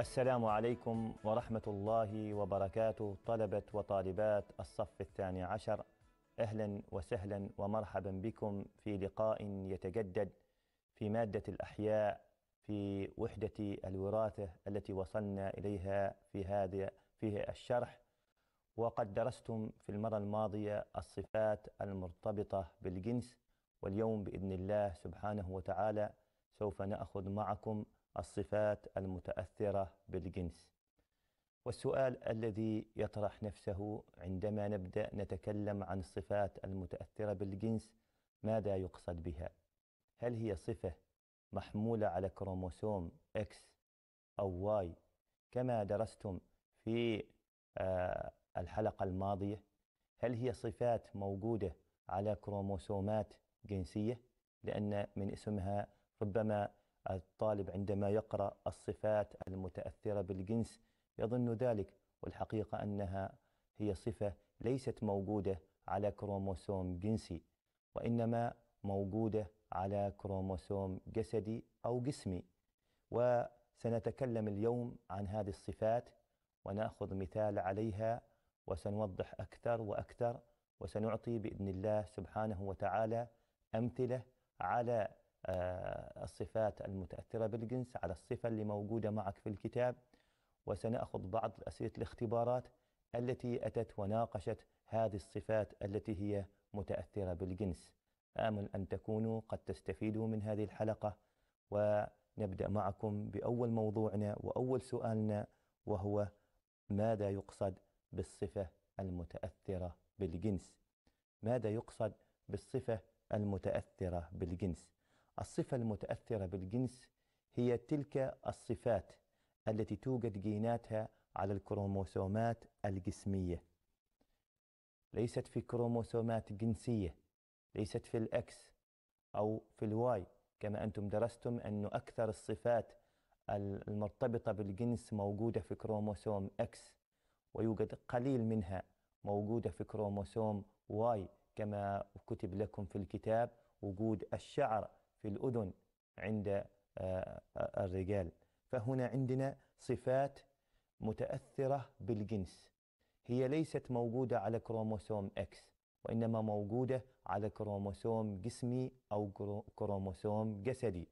السلام عليكم ورحمة الله وبركاته طلبة وطالبات الصف الثاني عشر أهلا وسهلا ومرحبا بكم في لقاء يتجدد في مادة الأحياء في وحدة الوراثة التي وصلنا إليها في هذا في الشرح وقد درستم في المرة الماضية الصفات المرتبطة بالجنس واليوم بإذن الله سبحانه وتعالى سوف نأخذ معكم الصفات المتأثرة بالجنس والسؤال الذي يطرح نفسه عندما نبدأ نتكلم عن الصفات المتأثرة بالجنس ماذا يقصد بها؟ هل هي صفة محمولة على كروموسوم X أو واي كما درستم في آه، الحلقة الماضية هل هي صفات موجودة على كروموسومات جنسية لأن من اسمها ربما الطالب عندما يقرأ الصفات المتأثرة بالجنس يظن ذلك والحقيقة أنها هي صفة ليست موجودة على كروموسوم جنسي وإنما موجودة على كروموسوم جسدي أو جسمي وسنتكلم اليوم عن هذه الصفات وناخذ مثال عليها وسنوضح أكثر وأكثر وسنعطي بإذن الله سبحانه وتعالى أمثلة على آه، الصفات المتأثرة بالجنس على الصفة اللي موجودة معك في الكتاب وسنأخذ بعض أسئلة الاختبارات التي أتت وناقشت هذه الصفات التي هي متأثرة بالجنس آمل أن تكونوا قد تستفيدوا من هذه الحلقة ونبدأ معكم بأول موضوعنا وأول سؤالنا وهو ماذا يقصد بالصفة المتأثرة بالجنس؟ ماذا يقصد بالصفة المتأثرة بالجنس؟ الصفة المتأثرة بالجنس هي تلك الصفات التي توجد جيناتها على الكروموسومات الجسمية ليست في كروموسومات جنسية ليست في الأكس أو في الواي كما أنتم درستم أن أكثر الصفات المرتبطة بالجنس موجودة في كروموسوم أكس ويوجد قليل منها موجودة في كروموسوم واي كما كتب لكم في الكتاب وجود الشعر في الأذن عند آه، آه، الرجال فهنا عندنا صفات متأثرة بالجنس هي ليست موجودة على كروموسوم X وإنما موجودة على كروموسوم جسمي أو كروموسوم جسدي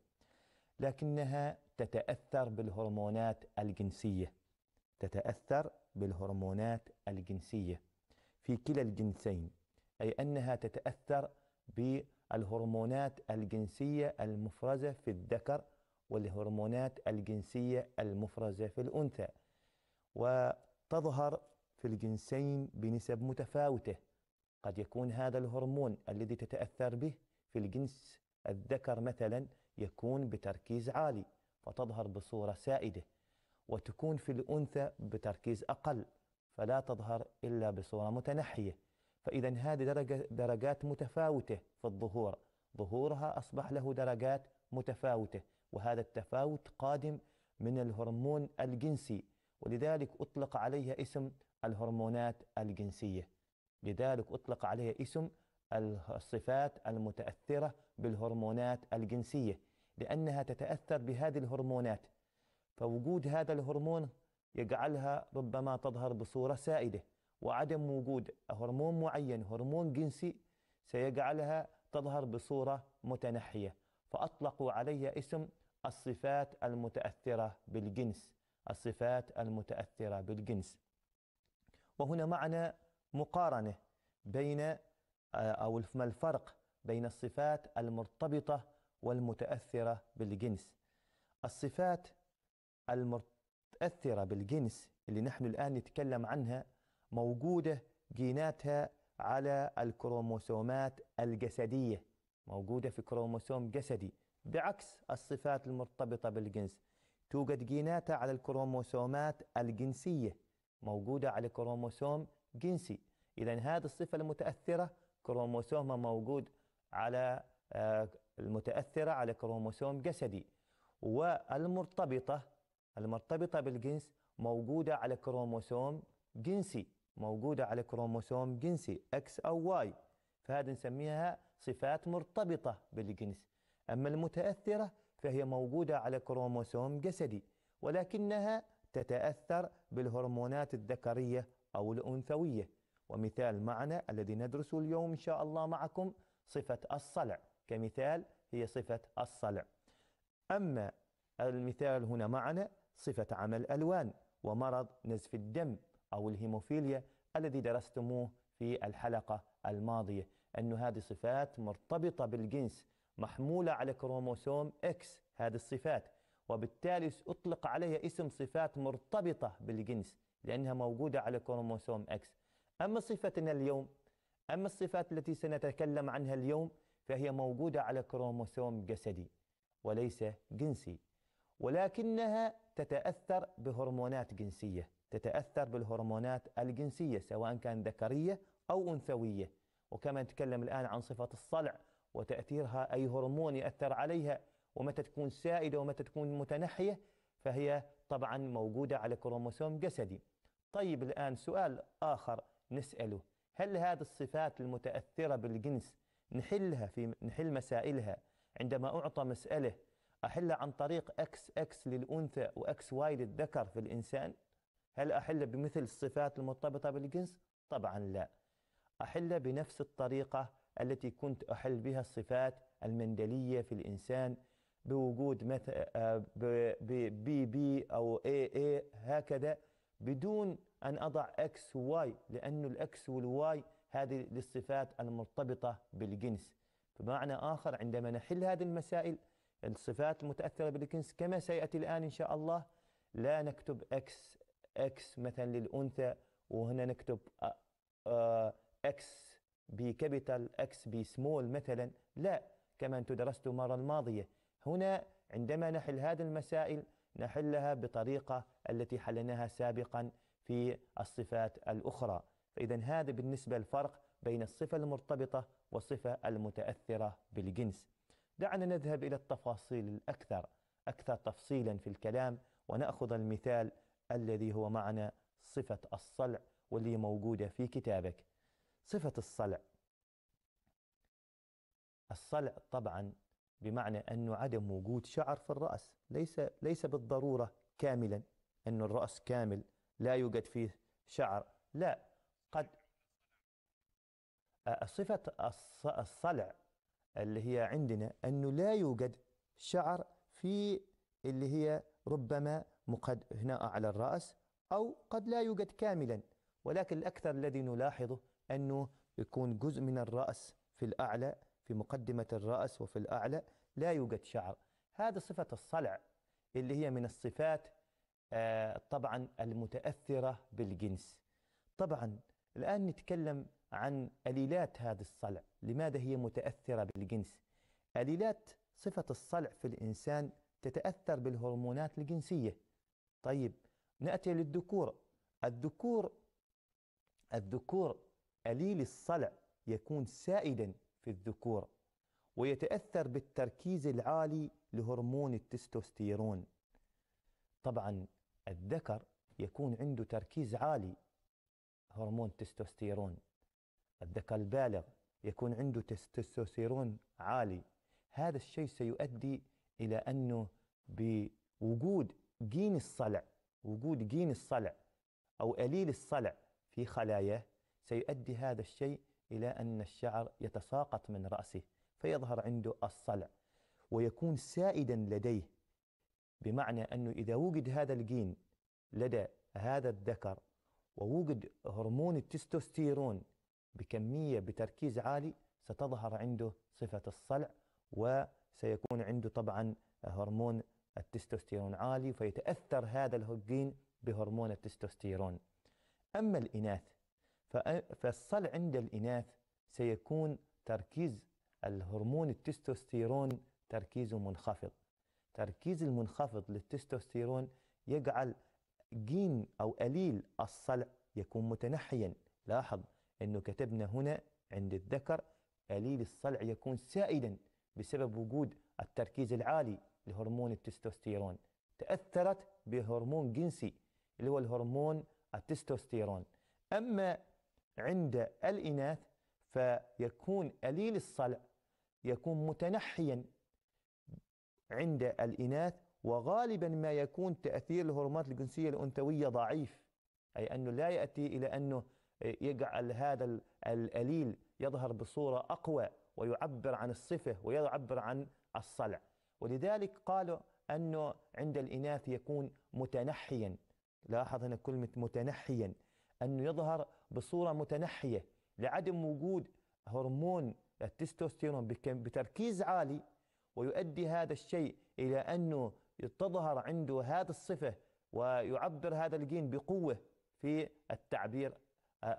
لكنها تتأثر بالهرمونات الجنسية تتأثر بالهرمونات الجنسية في كلا الجنسين أي أنها تتأثر بالهرمونات الهرمونات الجنسية المفرزة في الذكر والهرمونات الجنسية المفرزة في الأنثى وتظهر في الجنسين بنسب متفاوتة قد يكون هذا الهرمون الذي تتأثر به في الجنس الذكر مثلا يكون بتركيز عالي فتظهر بصورة سائدة وتكون في الأنثى بتركيز أقل فلا تظهر إلا بصورة متنحية فإذا هذه درجة درجات متفاوتة في الظهور ظهورها أصبح له درجات متفاوتة وهذا التفاوت قادم من الهرمون الجنسي ولذلك أطلق عليها اسم الهرمونات الجنسية لذلك أطلق عليها اسم الصفات المتأثرة بالهرمونات الجنسية لأنها تتأثر بهذه الهرمونات فوجود هذا الهرمون يجعلها ربما تظهر بصورة سائدة وعدم وجود هرمون معين هرمون جنسي سيجعلها تظهر بصورة متنحية فأطلقوا عليها اسم الصفات المتأثرة بالجنس الصفات المتأثرة بالجنس وهنا معنى مقارنة بين آه، أو ما الفرق بين الصفات المرتبطة والمتأثرة بالجنس الصفات المتأثرة بالجنس اللي نحن الآن نتكلم عنها موجودة جيناتها على الكروموسومات الجسدية موجودة في كروموسوم جسدي بعكس الصفات المرتبطة بالجنس توجد جيناتها على الكروموسومات الجنسية موجودة على كروموسوم جنسي إذا هذه الصفة المتأثرة كروموسومها موجود على آه، المتأثرة على كروموسوم جسدي والمرتبطة المرتبطة بالجنس موجودة على كروموسوم جنسي موجودة على كروموسوم جنسي X أو واي فهذه نسميها صفات مرتبطة بالجنس أما المتأثرة فهي موجودة على كروموسوم جسدي ولكنها تتأثر بالهرمونات الذكرية أو الأنثوية ومثال معنا الذي ندرسه اليوم إن شاء الله معكم صفة الصلع كمثال هي صفة الصلع أما المثال هنا معنا صفة عمل ألوان ومرض نزف الدم أو الهيموفيليا الذي درستموه في الحلقة الماضية أن هذه صفات مرتبطة بالجنس محمولة على كروموسوم X هذه الصفات وبالتالي أطلق عليها اسم صفات مرتبطة بالجنس لأنها موجودة على كروموسوم X أما صفتنا اليوم أما الصفات التي سنتكلم عنها اليوم فهي موجودة على كروموسوم جسدي وليس جنسي ولكنها تتأثر بهرمونات جنسية تتأثر بالهرمونات الجنسية سواء كان ذكرية أو أنثوية وكما نتكلم الآن عن صفة الصلع وتأثيرها أي هرمون يأثر عليها ومتى تكون سائدة ومتى تكون متنحية فهي طبعا موجودة على كروموسوم جسدي طيب الآن سؤال آخر نسأله هل هذه الصفات المتأثرة بالجنس نحلها في نحل مسائلها عندما أعطى مسألة أحلها عن طريق أكس أكس للأنثى وأكس واي للذكر في الإنسان؟ هل أحل بمثل الصفات المرتبطة بالجنس؟ طبعا لا أحل بنفس الطريقة التي كنت أحل بها الصفات المندلية في الإنسان بوجود مثل بي آه، بي أو اي اي هكذا بدون أن أضع اكس وواي لأن الاكس والواي هذه للصفات المرتبطة بالجنس بمعنى آخر عندما نحل هذه المسائل الصفات المتأثرة بالجنس كما سيأتي الآن إن شاء الله لا نكتب اكس اكس مثلا للانثى وهنا نكتب اكس بكابيتال اكس بسمول مثلا لا كما انتم درستوا المره الماضيه هنا عندما نحل هذه المسائل نحلها بطريقه التي حلناها سابقا في الصفات الاخرى فاذا هذا بالنسبه للفرق بين الصفه المرتبطه والصفه المتاثره بالجنس دعنا نذهب الى التفاصيل الاكثر اكثر تفصيلا في الكلام وناخذ المثال الذي هو معنى صفة الصلع واللي موجودة في كتابك صفة الصلع الصلع طبعا بمعنى أنه عدم وجود شعر في الرأس ليس, ليس بالضرورة كاملا أنه الرأس كامل لا يوجد فيه شعر لا قد صفة الصلع اللي هي عندنا أنه لا يوجد شعر في اللي هي ربما مقد هنا على الرأس أو قد لا يوجد كاملا ولكن الأكثر الذي نلاحظه أنه يكون جزء من الرأس في الأعلى في مقدمة الرأس وفي الأعلى لا يوجد شعر هذا صفة الصلع اللي هي من الصفات آه، طبعا المتأثرة بالجنس طبعا الآن نتكلم عن أليلات هذا الصلع لماذا هي متأثرة بالجنس أليلات صفة الصلع في الإنسان تتأثر بالهرمونات الجنسية طيب نأتي للذكور الذكور الذكور قليل الصلع يكون سائدا في الذكور ويتأثر بالتركيز العالي لهرمون التستوستيرون طبعا الذكر يكون عنده تركيز عالي هرمون التستوستيرون الذكر البالغ يكون عنده تستوستيرون عالي هذا الشيء سيؤدي إلى أنه بوجود جين الصلع وجود جين الصلع أو قليل الصلع في خلاياه سيؤدي هذا الشيء إلى أن الشعر يتساقط من رأسه فيظهر عنده الصلع ويكون سائدا لديه بمعنى أنه إذا وجد هذا الجين لدى هذا الذكر ووجد هرمون التستوستيرون بكمية بتركيز عالي ستظهر عنده صفة الصلع وسيكون عنده طبعا هرمون التستوستيرون عالي فيتأثر هذا الجين بهرمون التستوستيرون أما الإناث فالصلع عند الإناث سيكون تركيز الهرمون التستوستيرون تركيزه منخفض تركيز المنخفض للتستوستيرون يجعل جين أو أليل الصلع يكون متنحيا لاحظ أنه كتبنا هنا عند الذكر أليل الصلع يكون سائدا بسبب وجود التركيز العالي لهرمون التستوستيرون تأثرت بهرمون جنسي اللي هو الهرمون التستوستيرون أما عند الإناث فيكون قليل الصلع يكون متنحيا عند الإناث وغالبا ما يكون تأثير الهرمونات الجنسية الأنثوية ضعيف أي أنه لا يأتي إلى أنه يجعل هذا الأليل يظهر بصورة أقوى ويعبر عن الصفة ويعبر عن الصلع ولذلك قالوا أنه عند الإناث يكون متنحيا لاحظ هنا كلمة متنحيا أنه يظهر بصورة متنحية لعدم وجود هرمون التستوستيرون بتركيز عالي ويؤدي هذا الشيء إلى أنه تظهر عنده هذه الصفة ويعبر هذا الجين بقوة في التعبير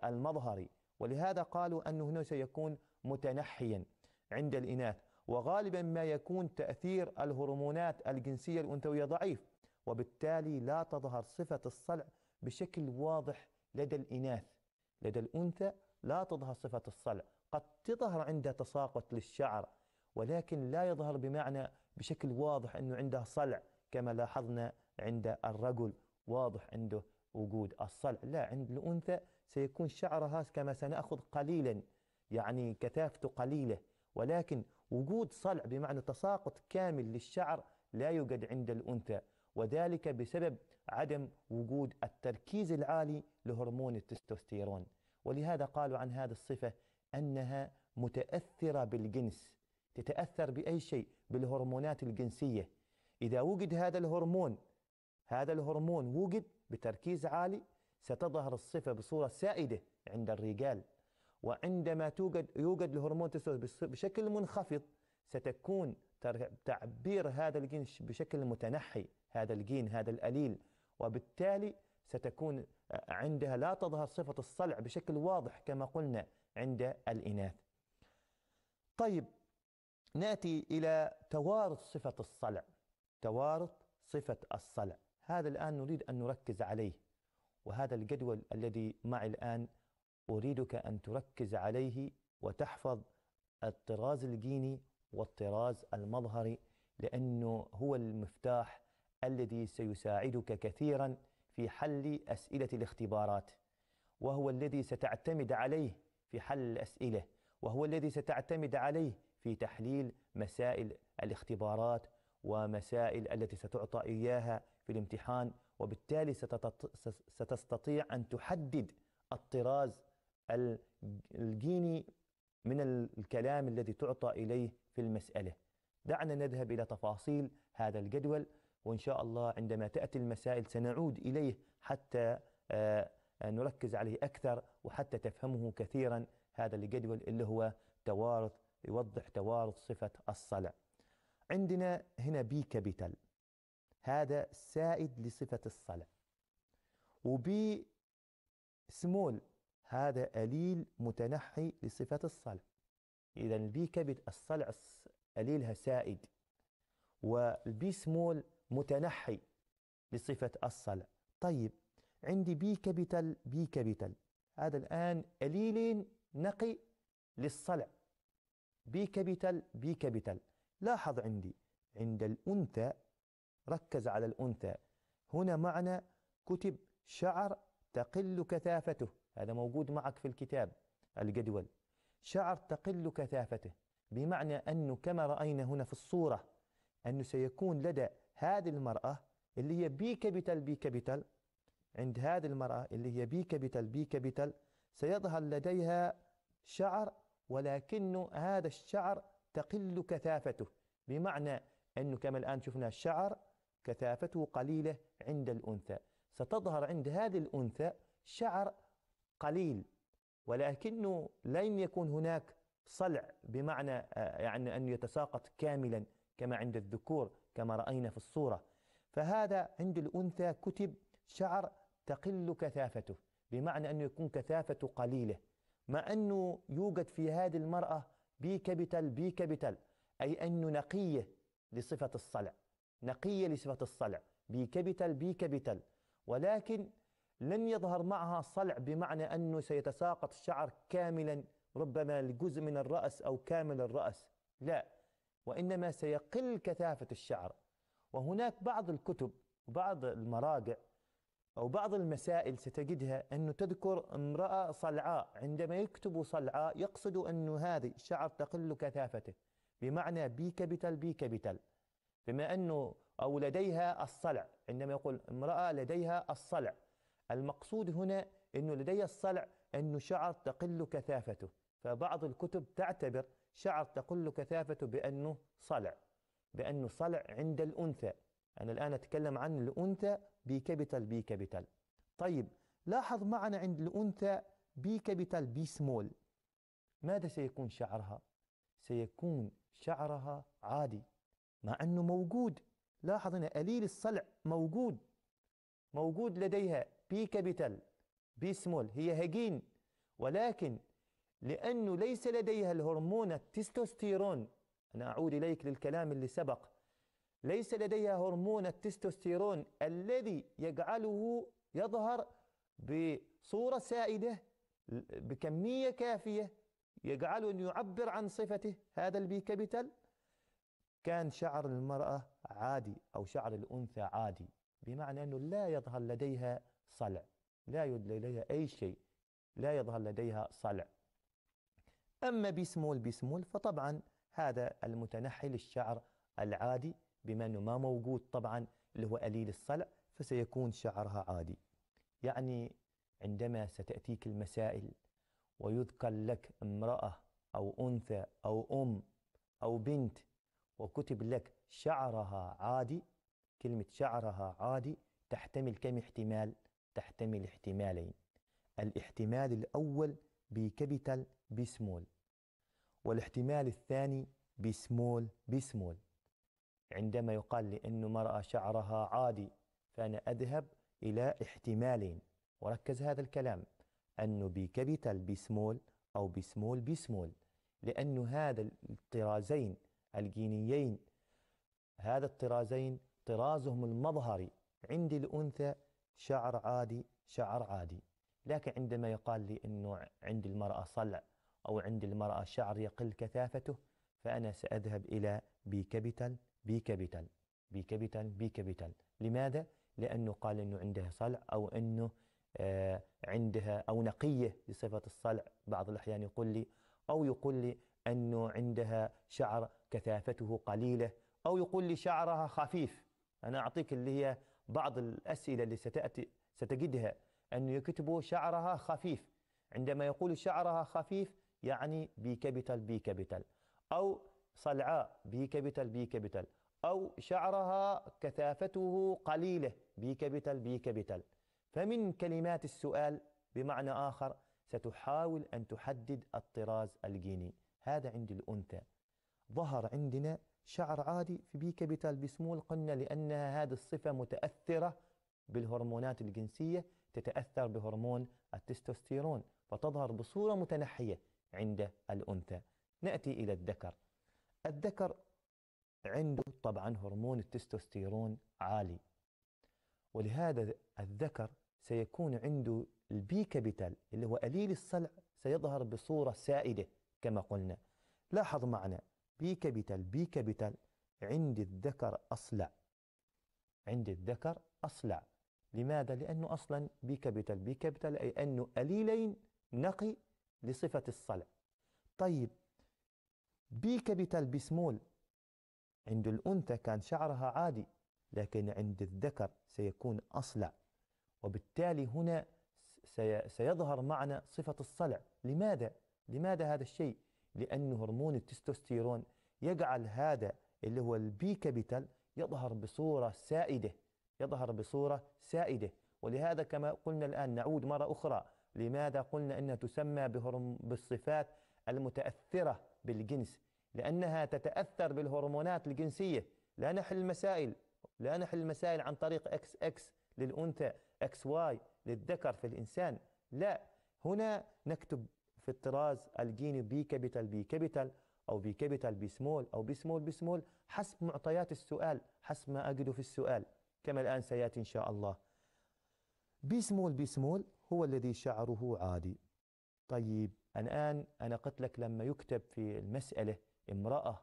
المظهري ولهذا قالوا أنه هنا سيكون متنحيا عند الإناث وغالبا ما يكون تأثير الهرمونات الجنسية الأنثوية ضعيف وبالتالي لا تظهر صفة الصلع بشكل واضح لدى الإناث لدى الأنثى لا تظهر صفة الصلع قد تظهر عندها تساقط للشعر ولكن لا يظهر بمعنى بشكل واضح أنه عندها صلع كما لاحظنا عند الرجل واضح عنده وجود الصلع لا عند الأنثى سيكون شعرها كما سنأخذ قليلا يعني كثافته قليلة ولكن وجود صلع بمعنى تساقط كامل للشعر لا يوجد عند الأنثى وذلك بسبب عدم وجود التركيز العالي لهرمون التستوستيرون ولهذا قالوا عن هذه الصفة أنها متأثرة بالجنس تتأثر بأي شيء بالهرمونات الجنسية إذا وجد هذا الهرمون هذا الهرمون وجد بتركيز عالي ستظهر الصفة بصورة سائدة عند الرجال وعندما توجد يوجد الهرمون تستوستيرون بشكل منخفض ستكون تعبير هذا الجين بشكل متنحي هذا الجين هذا الأليل وبالتالي ستكون آه، عندها لا تظهر صفة الصلع بشكل واضح كما قلنا عند الإناث طيب نأتي إلى توارث صفة الصلع توارث صفة الصلع هذا الآن نريد أن نركز عليه وهذا الجدول الذي معي الآن أريدك أن تركز عليه وتحفظ الطراز الجيني والطراز المظهري لأنه هو المفتاح الذي سيساعدك كثيرا في حل أسئلة الاختبارات وهو الذي ستعتمد عليه في حل الأسئلة وهو الذي ستعتمد عليه في تحليل مسائل الاختبارات ومسائل التي ستعطى إياها في الامتحان وبالتالي ستستطيع أن تحدد الطراز الجيني من الكلام الذي تعطى إليه في المسألة دعنا نذهب إلى تفاصيل هذا الجدول وإن شاء الله عندما تأتي المسائل سنعود إليه حتى آه، آه، نركز عليه أكثر وحتى تفهمه كثيرا هذا الجدول اللي هو توارث يوضح توارث صفة الصلع عندنا هنا بي كابيتال هذا سائد لصفة الصلع وبي سمول هذا أليل متنحي لصفات الصلع إذا البي كبد الصلع أليلها سائد والبي سمول متنحي لصفة الصلع طيب عندي بي كابيتال بي كابيتال هذا الآن أليلين نقي للصلع بي كابيتال بي كابيتال لاحظ عندي عند الأنثى ركز على الأنثى هنا معنى كتب شعر تقل كثافته هذا موجود معك في الكتاب الجدول شعر تقل كثافته بمعنى أنه كما رأينا هنا في الصورة أنه سيكون لدى هذه المرأة اللي هي بي كابيتال بي كابيتال عند هذه المرأة اللي هي بي كابيتال بي كابيتال سيظهر لديها شعر ولكن هذا الشعر تقل كثافته بمعنى أنه كما الآن شفنا الشعر كثافته قليلة عند الأنثى ستظهر عند هذه الأنثى شعر قليل ولكنه لم يكن هناك صلع بمعنى آه، يعني أن يتساقط كاملا كما عند الذكور كما رأينا في الصورة فهذا عند الأنثى كتب شعر تقل كثافته بمعنى أنه يكون كثافته قليلة مع أنه يوجد في هذه المرأة بي كابيتال بي كابيتال أي أنه نقية لصفة الصلع نقية لصفة الصلع بي كابيتال بي كابيتال ولكن لن يظهر معها صلع بمعنى أنه سيتساقط الشعر كاملا ربما لجزء من الرأس أو كامل الرأس لا وإنما سيقل كثافة الشعر وهناك بعض الكتب وبعض المراجع أو بعض المسائل ستجدها أنه تذكر امرأة صلعاء عندما يكتب صلعاء يقصد أنه هذه الشعر تقل كثافته بمعنى بي كابيتال بي كابيتال بما أنه أو لديها الصلع عندما يقول امرأة لديها الصلع المقصود هنا أنه لدي الصلع أنه شعر تقل كثافته فبعض الكتب تعتبر شعر تقل كثافته بأنه صلع بأنه صلع عند الأنثى أنا الآن أتكلم عن الأنثى بي كابيتال بي كابيتال طيب لاحظ معنا عند الأنثى بي كابيتال بي سمول ماذا سيكون شعرها؟ سيكون شعرها عادي مع أنه موجود لاحظ هنا قليل الصلع موجود موجود لديها بي كابيتال بي سمول هي هجين ولكن لأنه ليس لديها الهرمون التستوستيرون أنا أعود إليك للكلام اللي سبق ليس لديها هرمون التستوستيرون الذي يجعله يظهر بصورة سائدة بكمية كافية يجعله أن يعبر عن صفته هذا البي كابيتال كان شعر المرأة عادي أو شعر الأنثى عادي بمعنى أنه لا يظهر لديها صلع لا يدلى لديها أي شيء لا يظهر لديها صلع أما بسمول بسمول فطبعا هذا المتنحي للشعر العادي بما أنه ما موجود طبعا اللي هو قليل الصلع فسيكون شعرها عادي يعني عندما ستأتيك المسائل ويذكر لك امرأة أو أنثى أو أم أو بنت وكتب لك شعرها عادي كلمة شعرها عادي تحتمل كم احتمال؟ تحتمل احتمالين الاحتمال الأول بكابيتال بسمول والاحتمال الثاني بسمول بسمول عندما يقال لأن مرأة امرأة شعرها عادي فأنا أذهب إلى احتمالين وركز هذا الكلام أنه بكابيتال بسمول أو بسمول بسمول لأن هذا الطرازين الجينيين هذا الطرازين طرازهم المظهري عند الأنثى شعر عادي شعر عادي لكن عندما يقال لي أنه عند المرأة صلع أو عند المرأة شعر يقل كثافته فأنا سأذهب إلى بي كابيتال بي كابيتال بي كابيتال بي كابيتال لماذا؟ لأنه قال أنه عندها صلع أو أنه آه عندها أو نقية بصفة الصلع بعض الأحيان يقول لي أو يقول لي أنه عندها شعر كثافته قليلة أو يقول لي شعرها خفيف أنا أعطيك اللي هي بعض الأسئلة اللي ستأتي ستجدها أنه يكتبوا شعرها خفيف عندما يقول شعرها خفيف يعني بي كابيتال بي كابيتال أو صلعاء بي كابيتال بي كابيتال أو شعرها كثافته قليلة بي كابيتال بي كابيتال فمن كلمات السؤال بمعنى آخر ستحاول أن تحدد الطراز الجيني هذا عند الأنثى ظهر عندنا شعر عادي في بي كابيتال بسمول قلنا لأنها هذه الصفة متأثرة بالهرمونات الجنسية تتأثر بهرمون التستوستيرون فتظهر بصورة متنحية عند الأنثى نأتي إلى الذكر الذكر عنده طبعا هرمون التستوستيرون عالي ولهذا الذكر سيكون عنده البي كابيتال اللي هو قليل الصلع سيظهر بصورة سائدة كما قلنا لاحظ معنا بي كابيتال بي كابيتال عند الذكر أصلع عند الذكر أصلع لماذا؟ لأنه أصلا بي كابيتال بي كابيتال أي أنه قليلين نقي لصفة الصلع طيب بي كابيتال بسمول عند الأنثى كان شعرها عادي لكن عند الذكر سيكون أصلع وبالتالي هنا سيظهر معنا صفة الصلع لماذا؟ لماذا هذا الشيء؟ لأن هرمون التستوستيرون يجعل هذا اللي هو البي كابيتال يظهر بصورة سائدة يظهر بصورة سائدة ولهذا كما قلنا الآن نعود مرة أخرى لماذا قلنا أنها تسمى بهرم بالصفات المتأثرة بالجنس لأنها تتأثر بالهرمونات الجنسية لا نحل المسائل لا نحل المسائل عن طريق اكس اكس للأنثى اكس واي للذكر في الإنسان لا هنا نكتب في الطراز الجيني بي كابيتال بي كابيتال أو بي كابيتال بي سمول أو بي سمول بي سمول حسب معطيات السؤال حسب ما أجده في السؤال كما الآن سيأتي إن شاء الله بي سمول بي سمول هو الذي شعره عادي طيب الآن أنا قلت لك لما يكتب في المسألة امرأة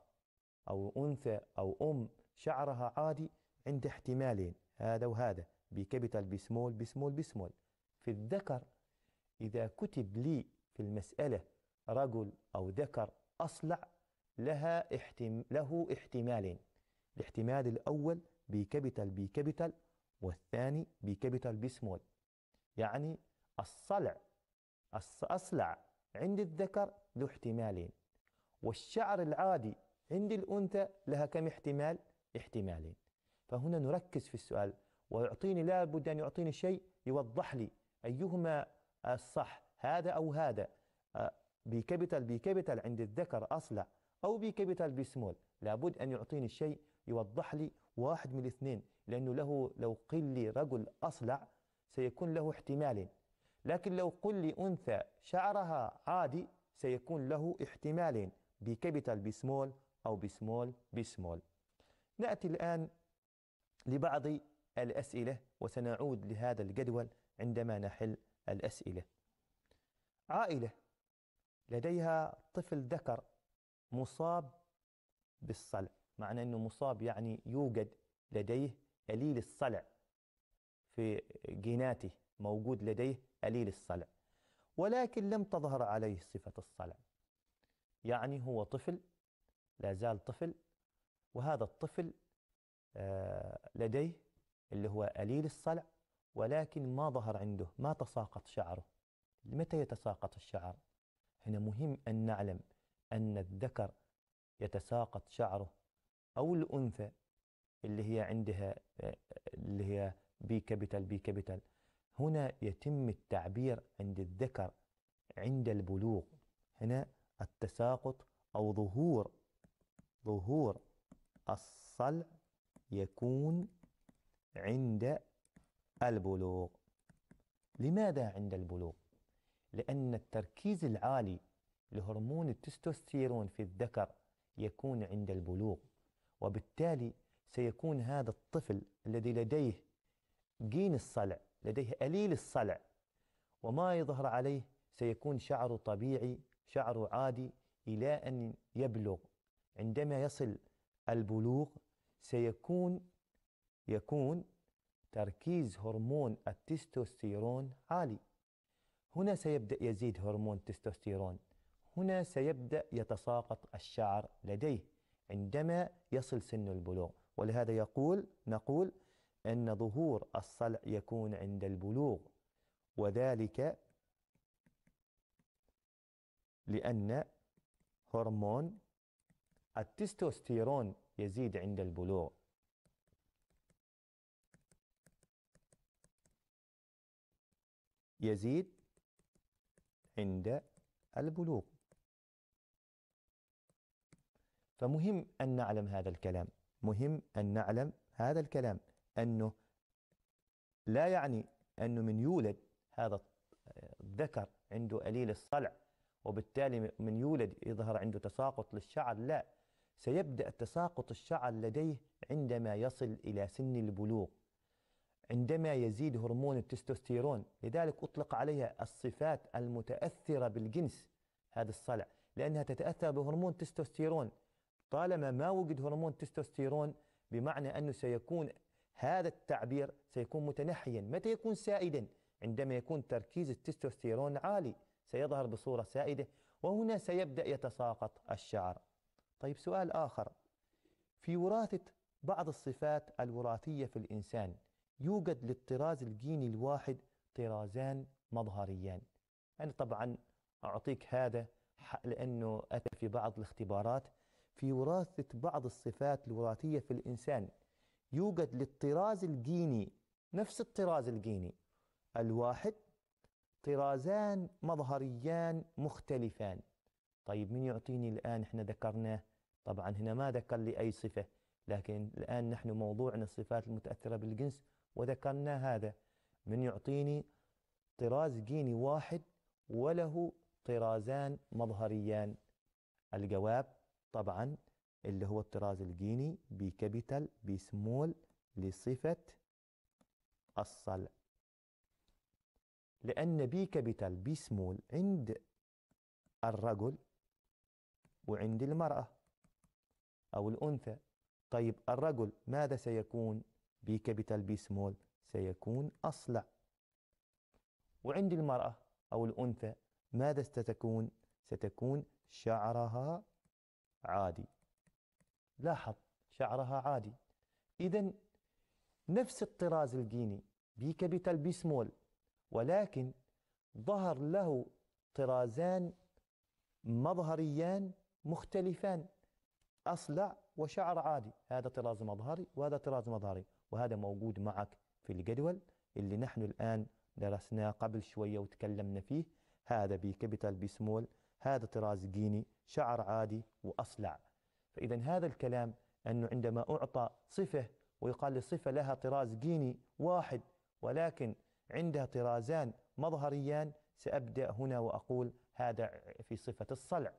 أو أنثى أو أم شعرها عادي عند احتمالين هذا وهذا بي بي كابيتال سمول بي سمول بي سمول في الذكر إذا كتب لي في المسألة رجل أو ذكر أصلع لها احتم... له احتمالين الاحتمال الأول بي كابيتال بي كابيتال والثاني بي كابيتال بي سمول يعني الصلع الأصلع عند الذكر ذو احتمالين والشعر العادي عند الأنثى لها كم احتمال؟ احتمالين فهنا نركز في السؤال ويعطيني لابد أن يعطيني شيء يوضح لي أيهما الصح هذا أو هذا بي كابيتال بي كابيتال عند الذكر أصلع أو بي كابيتال بي سمول لابد أن يعطيني الشيء يوضح لي واحد من الاثنين لأنه له لو قل لي رجل أصلع سيكون له احتمال لكن لو قل لي أنثى شعرها عادي سيكون له احتمال بكابيتال بسمول أو بسمول بسمول نأتي الآن لبعض الأسئلة وسنعود لهذا الجدول عندما نحل الأسئلة عائلة لديها طفل ذكر مصاب بالصلع معنى أنه مصاب يعني يوجد لديه أليل الصلع في جيناته موجود لديه أليل الصلع ولكن لم تظهر عليه صفة الصلع يعني هو طفل لا زال طفل وهذا الطفل آه، لديه اللي هو أليل الصلع ولكن ما ظهر عنده ما تساقط شعره متى يتساقط الشعر؟ هنا مهم أن نعلم أن الذكر يتساقط شعره أو الأنثى اللي هي عندها اللي هي بي كابيتال بي كابيتال هنا يتم التعبير عند الذكر عند البلوغ هنا التساقط أو ظهور ظهور الصلع يكون عند البلوغ لماذا عند البلوغ لأن التركيز العالي لهرمون التستوستيرون في الذكر يكون عند البلوغ وبالتالي سيكون هذا الطفل الذي لديه جين الصلع لديه أليل الصلع وما يظهر عليه سيكون شعره طبيعي شعره عادي إلى أن يبلغ عندما يصل البلوغ سيكون يكون تركيز هرمون التستوستيرون عالي هنا سيبدأ يزيد هرمون التستوستيرون هنا سيبدأ يتساقط الشعر لديه عندما يصل سن البلوغ ولهذا يقول نقول أن ظهور الصلع يكون عند البلوغ وذلك لأن هرمون التستوستيرون يزيد عند البلوغ يزيد عند البلوغ فمهم أن نعلم هذا الكلام مهم أن نعلم هذا الكلام أنه لا يعني أنه من يولد هذا الذكر عنده قليل الصلع وبالتالي من يولد يظهر عنده تساقط للشعر لا سيبدأ تساقط الشعر لديه عندما يصل إلى سن البلوغ عندما يزيد هرمون التستوستيرون لذلك أطلق عليها الصفات المتأثرة بالجنس هذا الصلع لأنها تتأثر بهرمون التستوستيرون طالما ما وجد هرمون التستوستيرون بمعنى أنه سيكون هذا التعبير سيكون متنحيا متى يكون سائدا عندما يكون تركيز التستوستيرون عالي سيظهر بصورة سائدة وهنا سيبدأ يتساقط الشعر طيب سؤال آخر في وراثة بعض الصفات الوراثية في الإنسان يوجد للطراز الجيني الواحد طرازان مظهريان أنا طبعا أعطيك هذا لأنه أتى في بعض الاختبارات في وراثة بعض الصفات الوراثية في الإنسان يوجد للطراز الجيني نفس الطراز الجيني الواحد طرازان مظهريان مختلفان طيب من يعطيني الآن احنا ذكرناه طبعا هنا ما ذكر لي أي صفة لكن الآن نحن موضوعنا الصفات المتأثرة بالجنس وذكرنا هذا من يعطيني طراز جيني واحد وله طرازان مظهريان الجواب طبعا اللي هو الطراز الجيني بي كابيتال بي سمول لصفة الصلع لأن بي كابيتال بي سمول عند الرجل وعند المرأة أو الأنثى طيب الرجل ماذا سيكون بي كابيتال بي سمول سيكون أصلع وعند المرأة أو الأنثى ماذا ستكون؟ ستكون شعرها عادي لاحظ شعرها عادي إذا نفس الطراز الجيني بي كابيتال بي سمول ولكن ظهر له طرازان مظهريان مختلفان أصلع وشعر عادي هذا طراز مظهري وهذا طراز مظهري وهذا موجود معك في الجدول اللي نحن الآن درسناه قبل شوية وتكلمنا فيه هذا بي كابيتال بي سمول هذا طراز جيني شعر عادي وأصلع فإذا هذا الكلام أنه عندما أعطى صفة ويقال لصفة لها طراز جيني واحد ولكن عندها طرازان مظهريان سأبدأ هنا وأقول هذا في صفة الصلع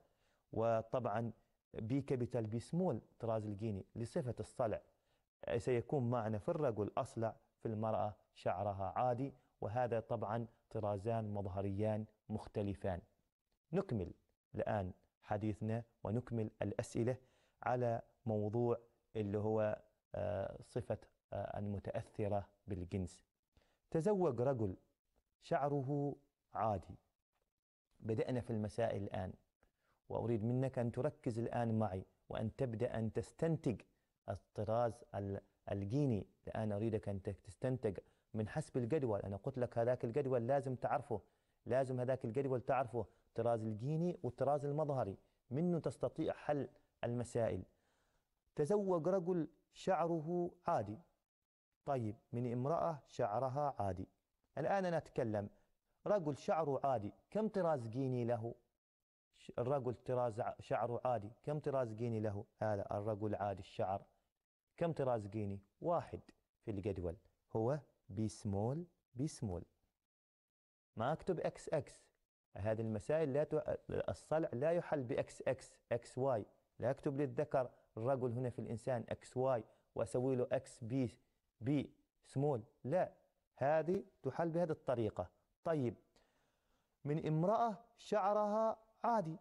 وطبعا بي كابيتال بي سمول طراز الجيني لصفة الصلع سيكون معنا في الرجل أصلع في المرأة شعرها عادي وهذا طبعا طرازان مظهريان مختلفان نكمل الآن حديثنا ونكمل الأسئلة على موضوع اللي هو آه، صفة آه، المتأثرة بالجنس تزوج رجل شعره عادي بدأنا في المسائل الآن وأريد منك أن تركز الآن معي وأن تبدأ أن تستنتج الطراز الجيني الآن أريدك أن تستنتج من حسب الجدول أنا قلت لك هذاك الجدول لازم تعرفه لازم هذاك الجدول تعرفه الطراز الجيني والطراز المظهري منه تستطيع حل المسائل تزوج رجل شعره عادي طيب من امرأة شعرها عادي الآن أنا أتكلم رجل شعره عادي كم طراز جيني له الرجل طراز شعره عادي كم طراز جيني له هذا الرجل عادي الشعر كم طراز جيني واحد في الجدول هو بي سمول بي سمول ما أكتب اكس اكس هذه المسائل لا ت... الصلع لا يحل باكس اكس اكس واي لا أكتب للذكر الرجل هنا في الإنسان اكس واي وأسوي له اكس بي بي سمول لا هذه تحل بهذه الطريقة طيب من امرأة شعرها عادي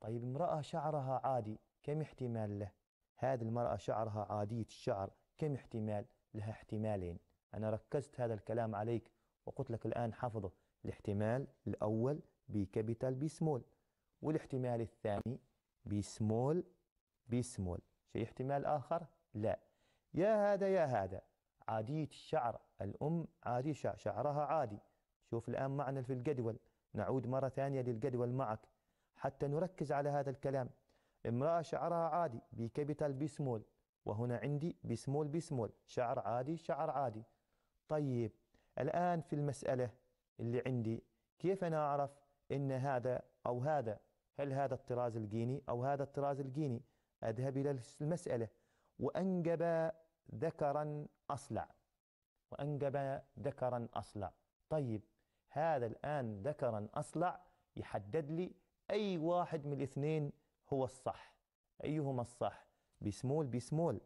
طيب امرأة شعرها عادي كم احتمال له هذه المرأة شعرها عادية الشعر كم احتمال لها احتمالين أنا ركزت هذا الكلام عليك وقلت لك الآن حفظه الاحتمال الأول بي كابيتال بي سمول والاحتمال الثاني بي سمول بي سمول شيء احتمال آخر لا يا هذا يا هذا عادية الشعر الأم عادي شعر شعرها عادي شوف الآن معنا في الجدول نعود مرة ثانية للجدول معك حتى نركز على هذا الكلام امرأة شعرها عادي بكابيتال بي سمول وهنا عندي بي سمول بي سمول شعر عادي شعر عادي طيب الآن في المسألة اللي عندي كيف أنا أعرف إن هذا أو هذا هل هذا الطراز الجيني أو هذا الطراز الجيني أذهب إلى المسألة وأنجب ذكرا أصلع وأنجب ذكرا أصلع طيب هذا الآن ذكرا أصلع يحدد لي أي واحد من الاثنين هو الصح أيهما الصح بسمول بسمول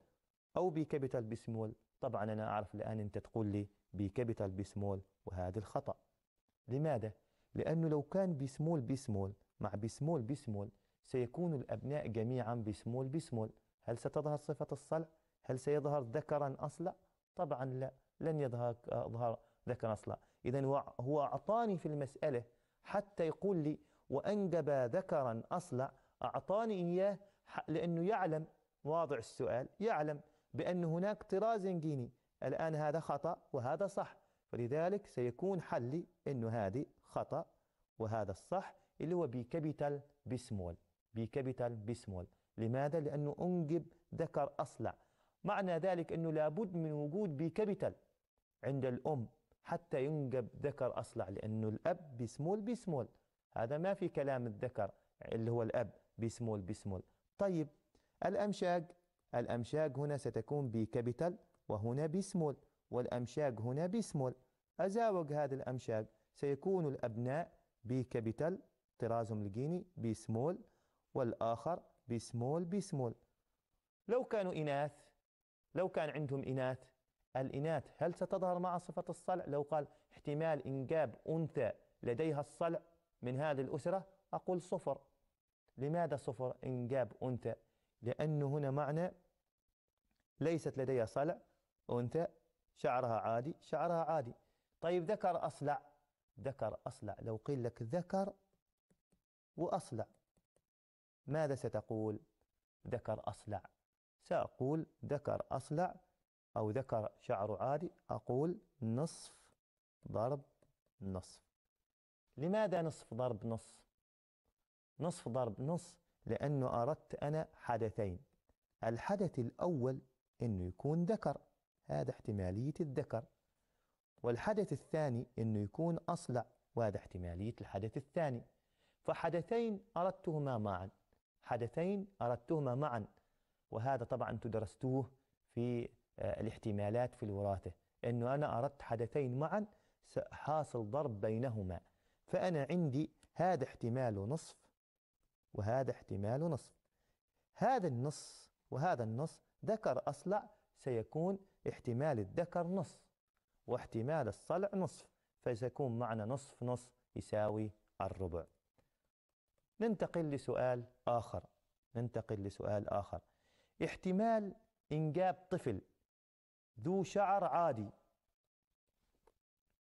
أو بكابيتال بسمول طبعا أنا أعرف الآن أنت تقول لي بكابيتال بسمول وهذا الخطأ لماذا؟ لأنه لو كان بسمول بسمول مع بسمول بسمول سيكون الأبناء جميعا بسمول بسمول هل ستظهر صفة الصلع؟ هل سيظهر ذكرا أصلع؟ طبعا لا لن يظهر ظهر ذكرا أصلع إذا هو أعطاني في المسألة حتى يقول لي وأنجب ذكرا أصلع أعطاني إياه لأنه يعلم واضع السؤال يعلم بأن هناك طراز جيني الآن هذا خطأ وهذا صح فلذلك سيكون حلي أنه هذه خطأ وهذا الصح اللي هو بي كابيتال بسمول بي كابيتال بسمول لماذا؟ لأنه أنجب ذكر أصلع معنى ذلك أنه لابد من وجود بي كابيتال عند الأم حتى ينجب ذكر أصلع لأنه الأب بسمول بسمول هذا ما في كلام الذكر اللي هو الأب بسمول بسمول طيب الأمشاج الأمشاج هنا ستكون بكابيتال وهنا بسمول والأمشاج هنا بسمول أزاوج هذه الأمشاج سيكون الأبناء بكابيتال طرازهم الجيني بسمول والآخر بسمول بسمول لو كانوا إناث لو كان عندهم إناث الإناث هل ستظهر مع صفة الصلع لو قال احتمال إنجاب أنثى لديها الصلع من هذه الأسرة أقول صفر لماذا صفر إن جاب أنثى لأنه هنا معنى ليست لديها صلع أنثى شعرها عادي شعرها عادي طيب ذكر أصلع ذكر أصلع لو قيل لك ذكر وأصلع ماذا ستقول ذكر أصلع سأقول ذكر أصلع أو ذكر شعر عادي أقول نصف ضرب نصف لماذا نصف ضرب نصف نصف ضرب نصف لأنه أردت أنا حدثين الحدث الأول أنه يكون ذكر هذا احتمالية الذكر والحدث الثاني أنه يكون أصلع وهذا احتمالية الحدث الثاني فحدثين أردتهما معا حدثين أردتهما معا وهذا طبعا تدرستوه في آه، الاحتمالات في الوراثة أنه أنا أردت حدثين معا سأحاصل ضرب بينهما فأنا عندي هذا احتماله نصف وهذا احتمال نصف هذا النص وهذا النص ذكر أصلع سيكون احتمال الذكر نصف واحتمال الصلع نصف فسيكون معنى نصف نصف يساوي الربع ننتقل لسؤال آخر ننتقل لسؤال آخر احتمال إنجاب طفل ذو شعر عادي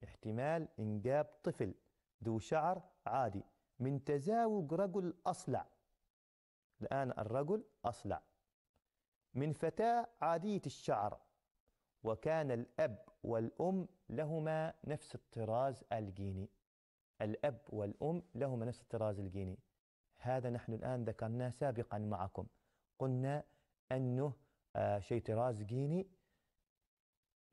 احتمال إنجاب طفل ذو شعر عادي من تزاوج رجل أصلع الآن الرجل أصلع من فتاة عادية الشعر وكان الأب والأم لهما نفس الطراز الجيني الأب والأم لهما نفس الطراز الجيني هذا نحن الآن ذكرناه سابقا معكم قلنا أنه آه شيء طراز جيني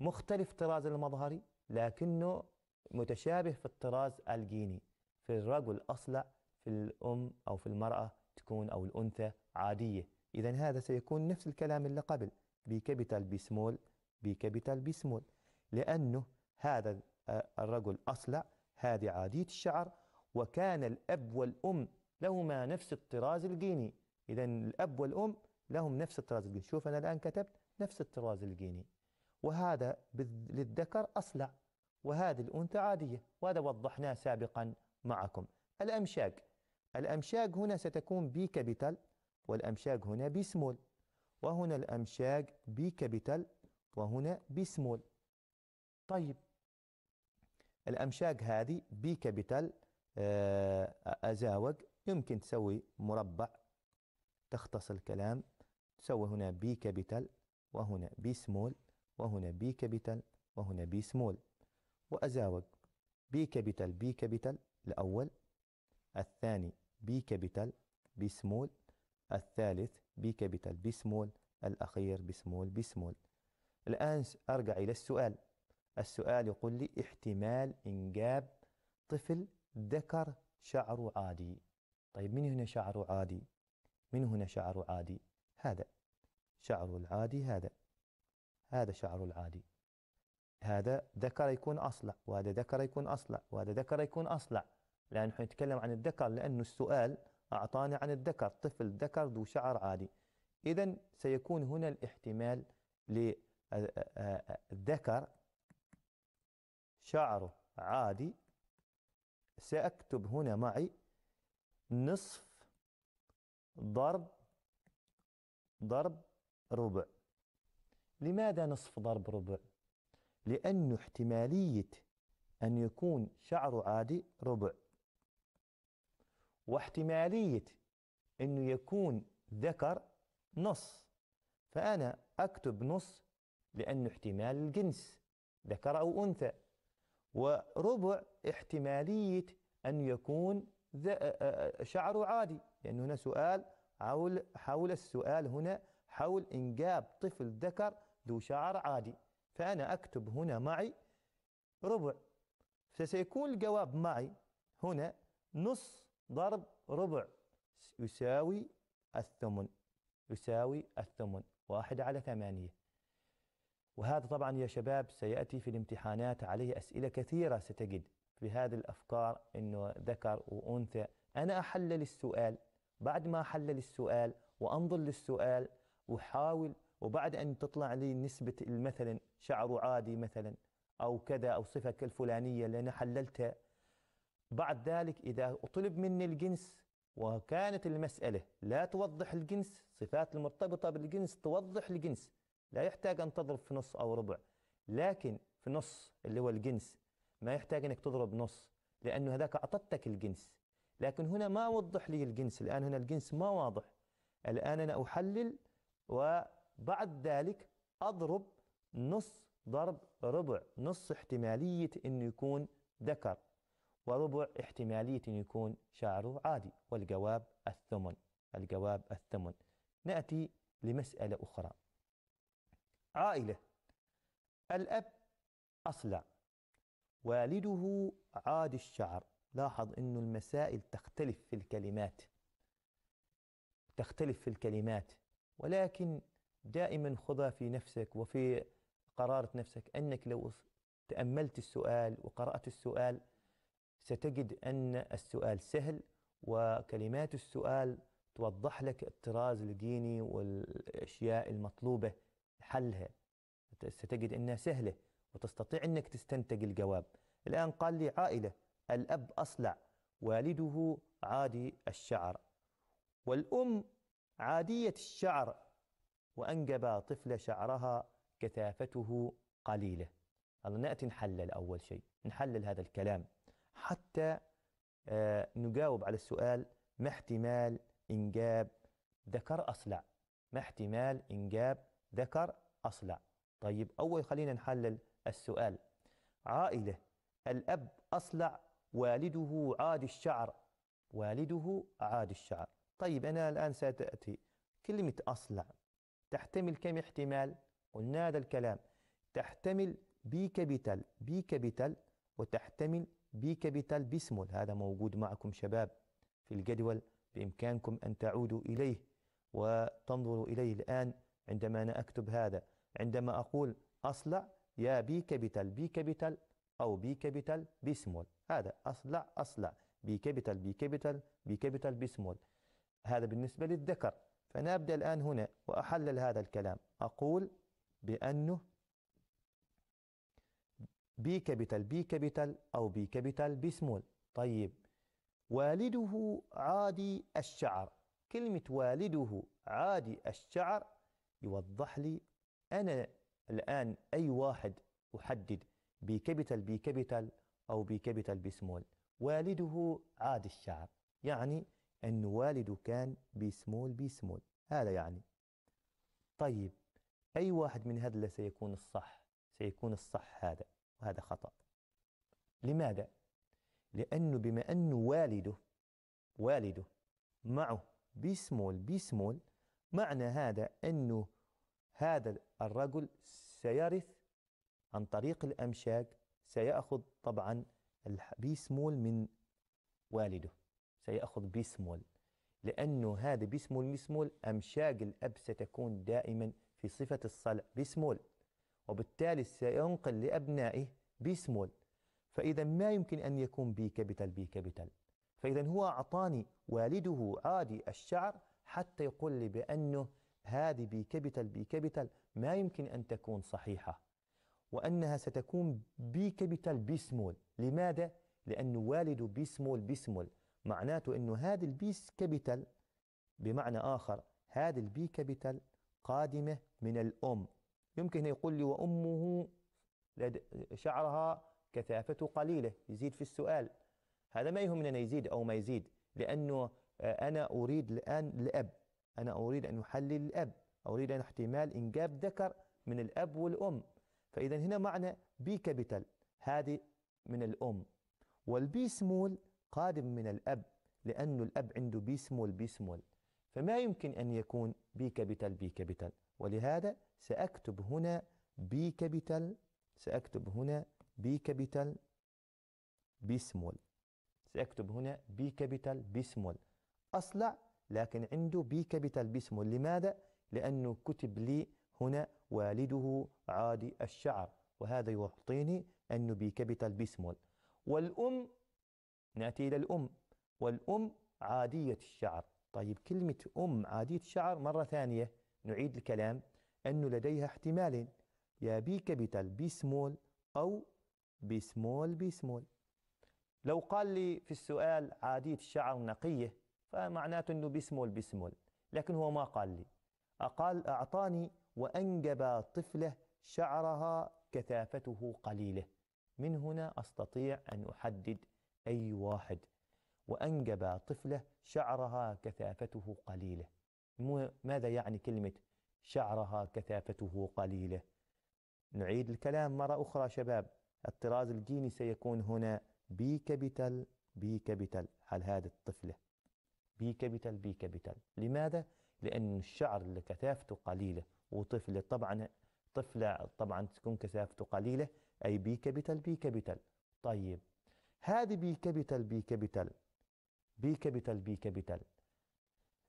مختلف طراز المظهري لكنه متشابه في الطراز الجيني في الرجل أصلع في الأم أو في المرأة تكون أو الأنثى عادية إذا هذا سيكون نفس الكلام اللي قبل بي كابيتال بي سمول بي كابيتال بي سمول لأنه هذا الرجل أصلع هذه عادية الشعر وكان الأب والأم لهما نفس الطراز الجيني إذا الأب والأم لهم نفس الطراز الجيني شوف أنا الآن كتبت نفس الطراز الجيني وهذا للذكر أصلع وهذه الأنثى عادية وهذا وضحناه سابقا معكم الأمشاج الأمشاج هنا ستكون بي كابيتال والأمشاج هنا بي سمول وهنا الأمشاج بي كابيتال وهنا بي سمول طيب الأمشاج هذه بي كابيتال آه، أزاوج يمكن تسوي مربع تختص الكلام تسوي هنا بي كابيتال وهنا بي سمول وهنا بي كابيتال وهنا بي سمول وأزاوج بي كابيتال بي كابيتال الأول الثاني بي كابيتال بي سمول الثالث بي كابيتال بي سمول الأخير بي سمول بي سمول الآن أرجع إلى السؤال السؤال يقول لي احتمال إنجاب طفل ذكر شعره عادي طيب من هنا شعره عادي من هنا شعره عادي هذا شعره العادي هذا هذا شعره العادي هذا ذكر يكون أصلع وهذا ذكر يكون أصلع وهذا ذكر يكون أصلع لأن نحن نتكلم عن الذكر لأنه السؤال أعطانا عن الذكر طفل ذكر ذو شعر عادي إذا سيكون هنا الاحتمال للذكر آه، آه، شعره عادي سأكتب هنا معي نصف ضرب ضرب ربع لماذا نصف ضرب ربع لأن احتمالية أن يكون شعره عادي ربع واحتمالية أنه يكون ذكر نص فأنا أكتب نص لأنه احتمال الجنس ذكر أو أنثى وربع احتمالية أن يكون شعره عادي لأن هنا سؤال حول حول السؤال هنا حول إنجاب طفل ذكر ذو شعر عادي فأنا أكتب هنا معي ربع فسيكون الجواب معي هنا نص ضرب ربع يساوي الثمن يساوي الثمن واحد على ثمانية وهذا طبعا يا شباب سيأتي في الامتحانات عليه أسئلة كثيرة ستجد في هذه الأفكار أنه ذكر وأنثى أنا أحلل السؤال بعد ما أحلل السؤال وأنظر للسؤال أحاول وبعد أن تطلع لي نسبة مثلا شعره عادي مثلا أو كذا أو صفة الفلانية اللي أنا حللتها بعد ذلك إذا طلب مني الجنس وكانت المسألة لا توضح الجنس صفات المرتبطة بالجنس توضح الجنس لا يحتاج أن تضرب في نص أو ربع لكن في نص اللي هو الجنس ما يحتاج أنك تضرب نص لأنه هذاك أعطتك الجنس لكن هنا ما وضح لي الجنس الآن هنا الجنس ما واضح الآن أنا أحلل و بعد ذلك أضرب نص ضرب ربع نص احتمالية أنه يكون ذكر وربع احتمالية أن يكون شعره عادي والجواب الثمن الجواب الثمن نأتي لمسألة أخرى عائلة الأب أصلع والده عاد الشعر لاحظ أن المسائل تختلف في الكلمات تختلف في الكلمات ولكن دائما خذها في نفسك وفي قرارة نفسك أنك لو تأملت السؤال وقرأت السؤال ستجد أن السؤال سهل وكلمات السؤال توضح لك الطراز الديني والأشياء المطلوبة حلها ستجد أنها سهلة وتستطيع أنك تستنتج الجواب الآن قال لي عائلة الأب أصلع والده عادي الشعر والأم عادية الشعر وأنجب طفل شعرها كثافته قليلة نأتي نحلل أول شيء نحلل هذا الكلام حتى آه، نجاوب على السؤال ما احتمال إنجاب ذكر أصلع ما احتمال إنجاب ذكر أصلع طيب أول خلينا نحلل السؤال عائلة الأب أصلع والده عاد الشعر والده عاد الشعر طيب أنا الآن سأتأتي كلمة أصلع تحتمل كم احتمال قلنا هذا الكلام تحتمل بي كابيتال بي كابيتال وتحتمل بي كابيتال بسمول هذا موجود معكم شباب في الجدول بإمكانكم أن تعودوا إليه وتنظروا إليه الآن عندما أنا أكتب هذا عندما أقول أصلع يا بي كابيتال بي كابيتال أو بي كابيتال بسمول هذا أصلع أصلع بي كابيتال بي كابيتال بي كابيتال بسمول هذا بالنسبة للذكر فنبدأ الآن هنا وأحلل هذا الكلام أقول بأنه بي كابيتال بي كابيتال أو بي كابيتال بي سمول طيب والده عادي الشعر كلمة والده عادي الشعر يوضح لي أنا الآن أي واحد أحدد بي كابيتال بي كابيتال أو بي كابيتال بي سمول والده عادي الشعر يعني أن والده كان بيسمول بيسمول هذا يعني طيب أي واحد من هذا سيكون الصح سيكون الصح هذا وهذا خطأ لماذا؟ لأنه بما أنه والده والده معه بيسمول بيسمول معنى هذا أنه هذا الرجل سيرث عن طريق الأمشاج سيأخذ طبعا بيسمول من والده سيأخذ بسمول لأنه هذا بسمول مسمول أمشاق الأب ستكون دائما في صفة الصلع بسمول وبالتالي سينقل لأبنائه بسمول فإذا ما يمكن أن يكون بي كابيتال بي كابيتال فإذا هو أعطاني والده عادي الشعر حتى يقول لي بأنه هذه بي كابيتال بي كابيتال ما يمكن أن تكون صحيحة وأنها ستكون بي كابيتال بي سمول لماذا؟ لأن والده بي سمول بي سمول معناته انه هذه البيس كابيتال بمعنى اخر هذه البي كابيتال قادمه من الام يمكن يقول لي وامه شعرها كثافته قليله يزيد في السؤال هذا ما يهمني انا يزيد او ما يزيد لانه آه، انا اريد الان الاب انا اريد ان احلل الاب اريد ان احتمال انجاب ذكر من الاب والام فاذا هنا معنى بي كابيتال هذه من الام والبي سمول قادم من الأب لأن الأب عنده بيسمول بيسمول فما يمكن أن يكون بي كابيتال بي كابيتال ولهذا سأكتب هنا بي كابيتال سأكتب هنا بي كابيتال بي سمول سأكتب هنا بي كابيتال بي سمول أصلع لكن عنده بي كابيتال بي سمول لماذا؟ لأنه كتب لي هنا والده عادي الشعر وهذا يعطيني أنه بي كابيتال بي سمول والأم نأتي إلى الأم والأم عادية الشعر طيب كلمة أم عادية الشعر مرة ثانية نعيد الكلام أنه لديها احتمالين يا بي كابيتال بي سمول أو بي سمول بي سمول لو قال لي في السؤال عادية الشعر نقية فمعناته أنه بي سمول بي سمول لكن هو ما قال لي أقال أعطاني وأنجب طفلة شعرها كثافته قليلة من هنا أستطيع أن أحدد أي واحد وأنجب طفلة شعرها كثافته قليلة ماذا يعني كلمة شعرها كثافته قليلة نعيد الكلام مرة أخرى شباب الطراز الجيني سيكون هنا بي كابيتال بي كابيتال على هذه الطفلة بي كابيتال بي كابيتال لماذا؟ لأن الشعر اللي كثافته قليلة وطفلة طبعا طفلة طبعا تكون كثافته قليلة أي بي كابيتال بي كابيتال طيب هذه بي كابيتال بي كابيتال بي كابيتال بي كابيتال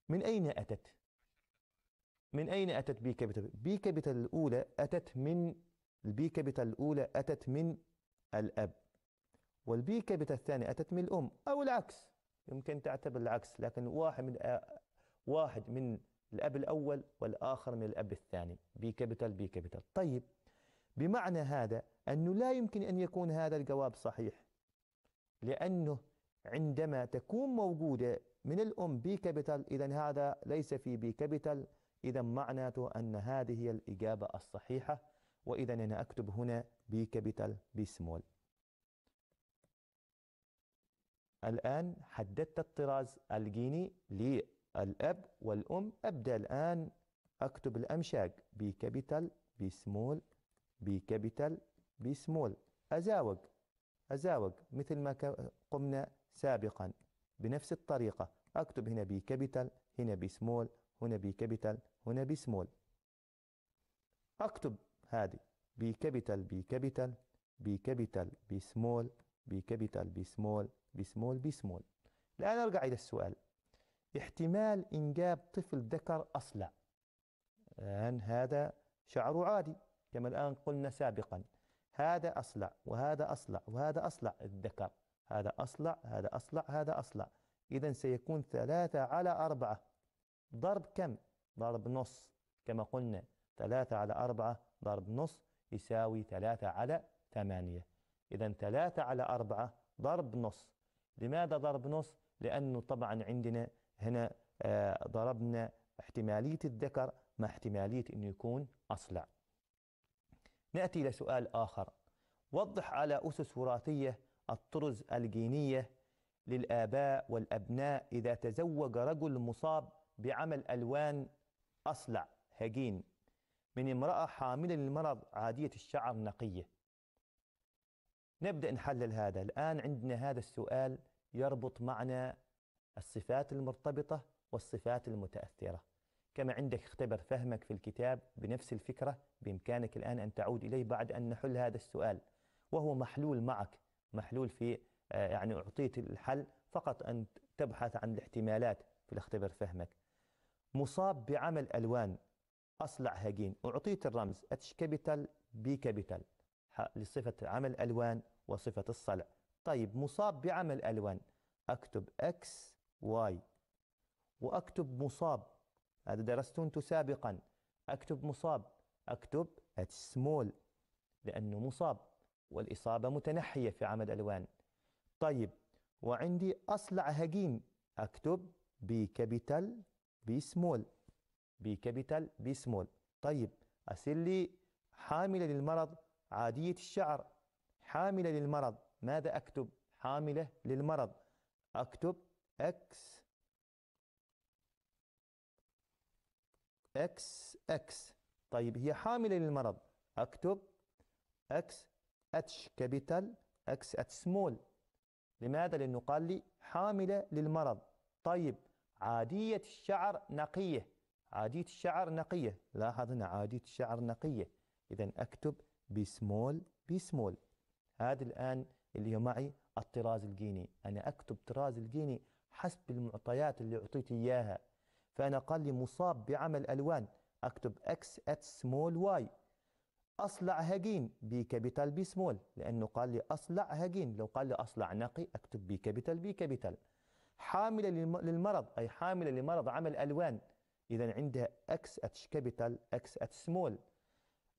من أين أتت؟ من أين أتت بي كابيتال؟ بي كابيتال الأولى أتت من البي كابيتال الأولى أتت من الأب والبي كابيتال الثانية أتت من الأم أو العكس يمكن تعتبر العكس لكن واحد من واحد من الأب الأول والآخر من الأب الثاني بي كابيتال بي كابيتال طيب بمعنى هذا أنه لا يمكن أن يكون هذا الجواب صحيح لأنه عندما تكون موجودة من الأم بي كابيتال إذا هذا ليس في بي كابيتال إذا معناته أن هذه هي الإجابة الصحيحة وإذا أنا أكتب هنا بي كابيتال بي سمول الآن حددت الطراز الجيني للأب والأم أبدأ الآن أكتب الأمشاج بي كابيتال بي سمول بي كابيتال بي سمول أزاوج أزاوج مثل ما قمنا سابقا بنفس الطريقة أكتب هنا بي كابيتال هنا بي سمول هنا بي كابيتال هنا بي سمول أكتب هذه بي كابيتال بي كابيتال بي كابيتال بي سمول بي كابيتال بي سمول بي سمول بي سمول الآن أرجع إلى السؤال احتمال إنجاب طفل ذكر أصلع الآن هذا شعره عادي كما الآن قلنا سابقا هذا أصلع وهذا أصلع وهذا أصلع الذكر هذا أصلع هذا أصلع هذا أصلع إذا سيكون ثلاثة على أربعة ضرب كم؟ ضرب نص كما قلنا ثلاثة على أربعة ضرب نص يساوي ثلاثة على ثمانية إذا ثلاثة على أربعة ضرب نص لماذا ضرب نص؟ لأنه طبعا عندنا هنا آه، ضربنا احتمالية الذكر مع احتمالية أنه يكون أصلع نأتي إلى سؤال آخر وضح على أسس وراثية الطرز الجينية للآباء والأبناء إذا تزوج رجل مصاب بعمل ألوان أصلع هجين من امرأة حاملة للمرض عادية الشعر نقية نبدأ نحلل هذا الآن عندنا هذا السؤال يربط معنا الصفات المرتبطة والصفات المتأثرة كما عندك اختبر فهمك في الكتاب بنفس الفكرة بإمكانك الآن أن تعود إليه بعد أن نحل هذا السؤال وهو محلول معك محلول في آه، يعني أعطيت الحل فقط أن تبحث عن الاحتمالات في الاختبر فهمك مصاب بعمل ألوان أصلع هجين أعطيت الرمز اتش كابيتال بي كابيتال لصفة عمل ألوان وصفة الصلع طيب مصاب بعمل ألوان أكتب X Y وأكتب مصاب هذا درسته سابقا أكتب مصاب أكتب سمول لأنه مصاب والإصابة متنحية في عمد ألوان طيب وعندي أصلع هجين أكتب بي كابيتال بي سمول بي كابيتال بي سمول طيب أصير لي حاملة للمرض عادية الشعر حاملة للمرض ماذا أكتب حاملة للمرض أكتب أكس اكس اكس طيب هي حاملة للمرض أكتب اكس اتش كابيتال اكس اتش سمول لماذا؟ لأنه قال لي حاملة للمرض طيب عادية الشعر نقية عادية الشعر نقية لاحظ هنا عادية الشعر نقية إذا أكتب بسمول بسمول هذا الآن اللي هو معي الطراز الجيني أنا أكتب طراز الجيني حسب المعطيات اللي أعطيت إياها فأنا قال لي مصاب بعمل ألوان أكتب X at small y أصلع هجين بي كابيتال بي سمول لأنه قال لي أصلع هجين لو قال لي أصلع نقي أكتب بي كابيتال بي كابيتال حاملة للمرض أي حاملة لمرض عمل ألوان إذا عندها X at capital X at small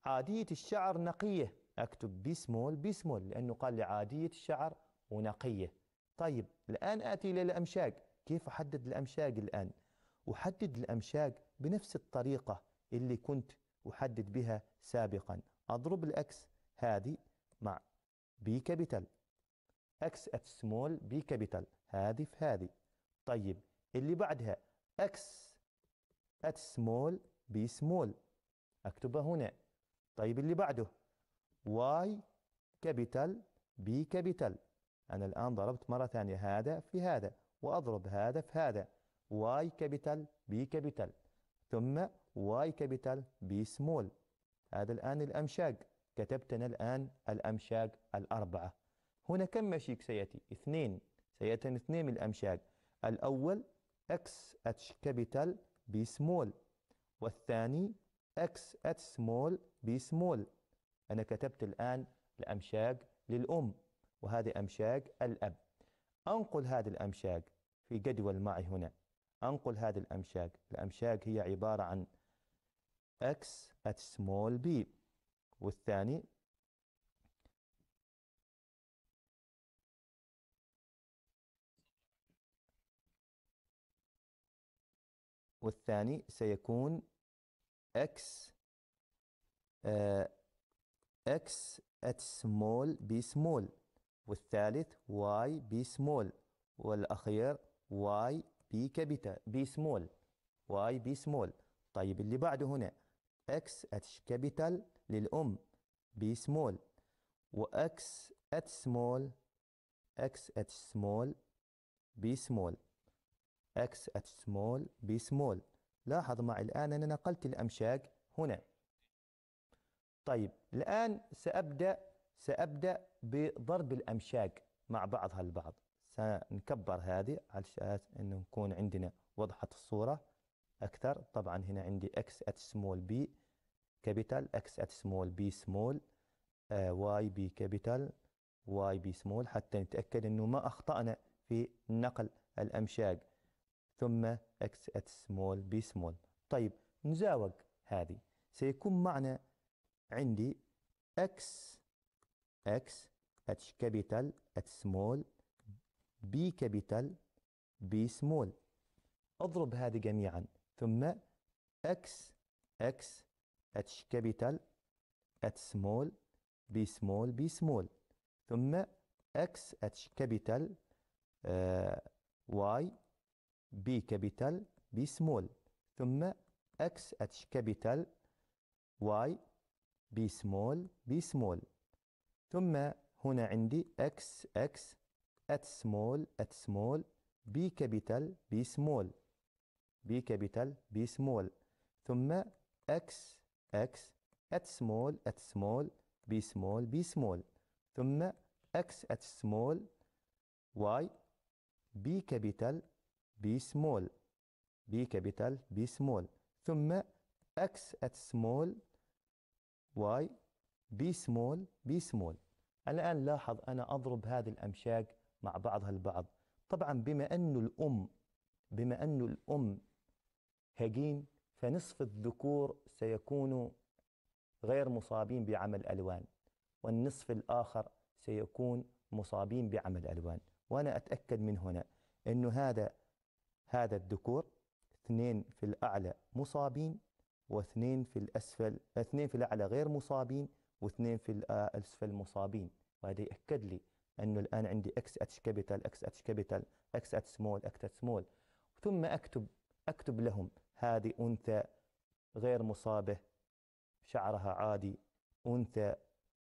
عادية الشعر نقية أكتب بي سمول بي سمول لأنه قال لي عادية الشعر ونقية طيب الآن آتي للأمشاج كيف أحدد الأمشاج الآن أحدد الأمشاج بنفس الطريقة اللي كنت أحدد بها سابقا أضرب الأكس هذه مع بي كابيتال أكس أت سمول بي كابيتال هذه في هذه طيب اللي بعدها أكس أت سمول بي سمول أكتبها هنا طيب اللي بعده واي كابيتال بي كابيتال أنا الآن ضربت مرة ثانية هذا في هذا وأضرب هذا في هذا واي كابيتال بي كابيتال ثم واي كابيتال بي سمول هذا الآن الأمشاج كتبتنا الآن الأمشاج الأربعة هنا كم مشيك سيأتي؟ اثنين سيأتي اثنين من الأمشاج الأول اكس اتش كابيتال بي سمول والثاني اكس اتش سمول بي سمول أنا كتبت الآن الأمشاج للأم وهذه أمشاج الأب أنقل هذه الأمشاج في جدول معي هنا أنقل هذه الأمشاج الأمشاج هي عبارة عن x at small b والثاني والثاني سيكون x uh, x at small b small والثالث y b small والأخير y بي كابيتال بي سمول واي بي سمول طيب اللي بعده هنا اكس اتش كابيتال للأم بي سمول واكس ات سمول اكس ات سمول بي سمول اكس ات سمول بي سمول لاحظ معي الآن أنا نقلت الأمشاج هنا طيب الآن سأبدأ سأبدأ بضرب الأمشاج مع بعضها البعض سنكبر هذه اساس انه يكون عندنا وضحت الصوره اكثر طبعا هنا عندي اكس ات سمول بي كابيتال اكس ات سمول بي سمول واي بي كابيتال واي بي سمول حتى نتاكد انه ما اخطانا في نقل الامشاج ثم اكس ات سمول بي سمول طيب نزاوج هذه سيكون معنا عندي اكس اكس اتش كابيتال اتش سمول بي كابيتال بي سمول اضرب هذه جميعا ثم اكس اكس اتش كابيتال ات سمول بي سمول بي سمول ثم اكس اتش كابيتال واي بي كابيتال بي سمول ثم اكس اتش كابيتال واي بي سمول بي سمول ثم هنا عندي اكس اكس at small at small b capital b small b capital b small ثم x x at small at small b small b small ثم x at small y b capital b small b capital b small ثم x at small y b small b small الآن لاحظ أنا أضرب هذه الأمشاج مع بعضها البعض طبعا بما أنه الأم بما أنه الأم هجين فنصف الذكور سيكون غير مصابين بعمل ألوان والنصف الآخر سيكون مصابين بعمل ألوان وأنا أتأكد من هنا أنه هذا هذا الذكور اثنين في الأعلى مصابين واثنين في الأسفل اثنين في الأعلى غير مصابين واثنين في الأسفل مصابين وهذا يأكد لي انه الان عندي اكس اتش كابيتال اكس اتش كابيتال اكس اتش سمول اكس اتش سمول ثم اكتب اكتب لهم هذه انثى غير مصابه شعرها عادي انثى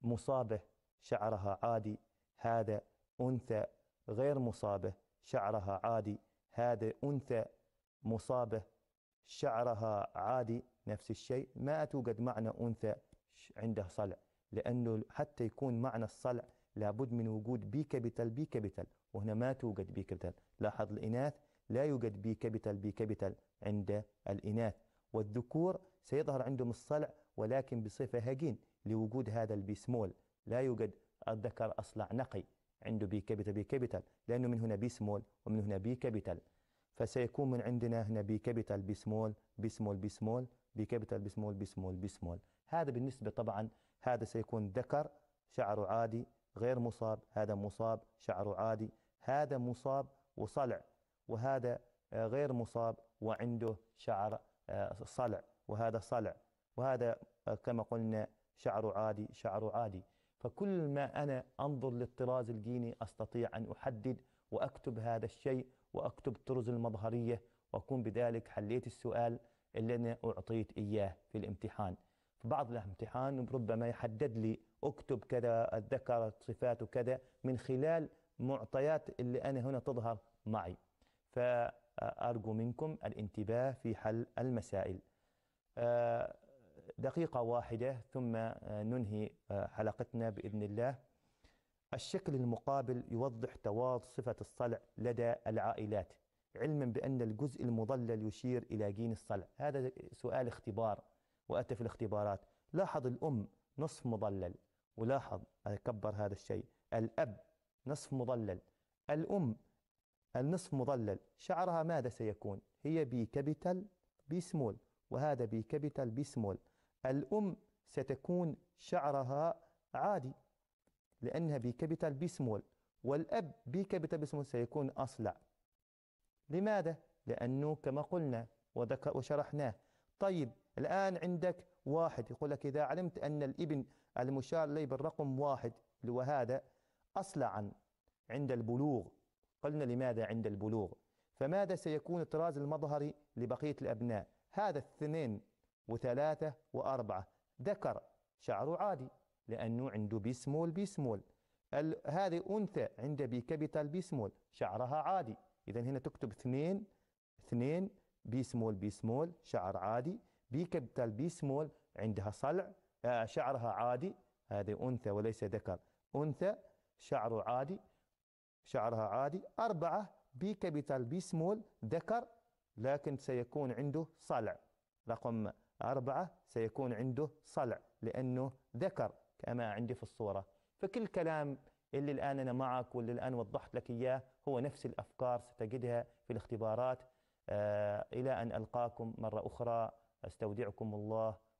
مصابه شعرها عادي هذا انثى غير مصابه شعرها عادي هذا انثى مصابه شعرها عادي نفس الشيء ما توجد معنى انثى عنده صلع لانه حتى يكون معنى الصلع لابد من وجود بي كابيتال بي كابيتال وهنا ما توجد بي كابيتال لاحظ الإناث لا يوجد بي كابيتال بي كابيتال عند الإناث والذكور سيظهر عندهم الصلع ولكن بصفة هجين لوجود هذا البي سمول لا يوجد الذكر أصلع نقي عنده بي كابيتال بي كابيتال لأنه من هنا بي سمول ومن هنا بي كابيتال فسيكون من عندنا هنا بي كابيتال بي سمول بي سمول بي سمول بي كابيتال بي سمول بي سمول بي سمول هذا بالنسبة طبعا هذا سيكون ذكر شعره عادي غير مصاب هذا مصاب شعره عادي هذا مصاب وصلع وهذا آه، غير مصاب وعنده شعر آه، صلع وهذا صلع وهذا آه، كما قلنا شعره عادي شعره عادي فكل ما أنا أنظر للطراز الجيني أستطيع أن أحدد وأكتب هذا الشيء وأكتب طرز المظهرية وأكون بذلك حليت السؤال اللي أنا أعطيت إياه في الامتحان في بعض الامتحان ربما يحدد لي اكتب كذا اتذكر صفاته كذا من خلال معطيات اللي انا هنا تظهر معي فارجو منكم الانتباه في حل المسائل آه، دقيقه واحده ثم آه، ننهي آه، حلقتنا باذن الله الشكل المقابل يوضح تواضع صفه الصلع لدى العائلات علما بأن الجزء المضلل يشير إلى جين الصلع هذا سؤال اختبار وأتى في الاختبارات لاحظ الأم نصف مضلل ولاحظ كبر هذا الشيء الأب نصف مضلل الأم النصف مضلل شعرها ماذا سيكون هي بي كابيتال بي سمول وهذا بي كابيتال بي سمول الأم ستكون شعرها عادي لأنها بي كابيتال بي سمول والأب بي كابيتال بي سمول سيكون أصلع لماذا؟ لأنه كما قلنا وشرحناه طيب الآن عندك واحد يقول لك إذا علمت أن الابن المشار إليه بالرقم واحد اللي هو هذا أصلعا عند البلوغ قلنا لماذا عند البلوغ فماذا سيكون الطراز المظهري لبقية الأبناء هذا اثنين وثلاثة وأربعة ذكر شعره عادي لأنه عنده بيسمول بيسمول هذه أنثى عند بي كابيتال بيسمول شعرها عادي إذا هنا تكتب اثنين اثنين بيسمول بيسمول شعر عادي بي كابيتال بيسمول عندها صلع آه، شعرها عادي هذه أنثى وليس ذكر أنثى شعره عادي شعرها عادي أربعة بي كابيتال بي سمول ذكر لكن سيكون عنده صلع رقم أربعة سيكون عنده صلع لأنه ذكر كما عندي في الصورة فكل كلام اللي الآن أنا معك واللي الآن وضحت لك إياه هو نفس الأفكار ستجدها في الاختبارات آه إلى أن ألقاكم مرة أخرى أستودعكم الله